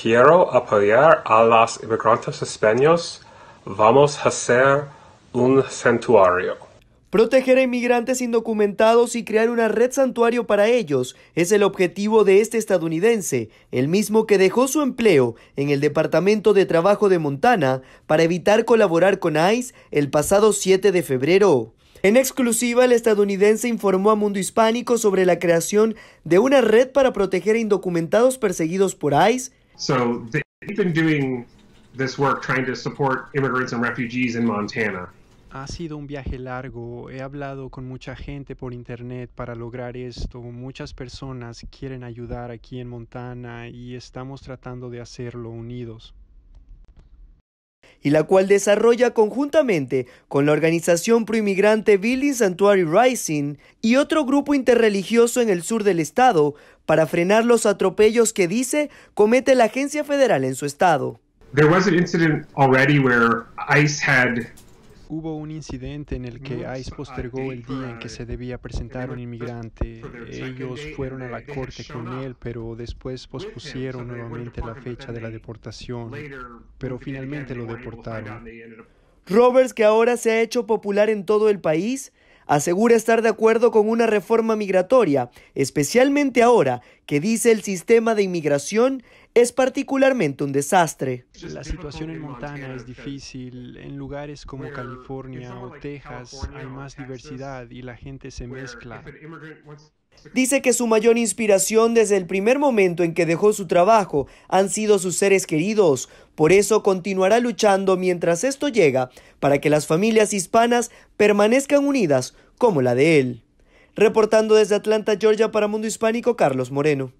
Quiero apoyar a los inmigrantes españoles. Vamos a hacer un santuario. Proteger a inmigrantes indocumentados y crear una red santuario para ellos es el objetivo de este estadounidense, el mismo que dejó su empleo en el Departamento de Trabajo de Montana para evitar colaborar con ICE el pasado 7 de febrero. En exclusiva, el estadounidense informó a Mundo Hispánico sobre la creación de una red para proteger a indocumentados perseguidos por ICE So they've been doing this work trying to support immigrants and refugees in Montana. Ha sido un viaje largo. He hablado con mucha gente por internet para lograr esto. Muchas personas quieren ayudar aquí en Montana y estamos tratando de hacerlo unidos y la cual desarrolla conjuntamente con la organización proinmigrante Building Sanctuary Rising y otro grupo interreligioso en el sur del estado para frenar los atropellos que dice comete la agencia federal en su estado. ICE Hubo un incidente en el que mm, ICE ah, postergó el día en que se debía presentar un inmigrante. Ellos fueron a la corte con él, pero después pospusieron nuevamente la fecha de la deportación, pero finalmente lo deportaron. Roberts, que ahora se ha hecho popular en todo el país, asegura estar de acuerdo con una reforma migratoria, especialmente ahora que dice el sistema de inmigración es particularmente un desastre. La situación en Montana es difícil. En lugares como California o Texas hay más diversidad y la gente se mezcla. Dice que su mayor inspiración desde el primer momento en que dejó su trabajo han sido sus seres queridos. Por eso continuará luchando mientras esto llega para que las familias hispanas permanezcan unidas como la de él. Reportando desde Atlanta, Georgia para Mundo Hispánico, Carlos Moreno.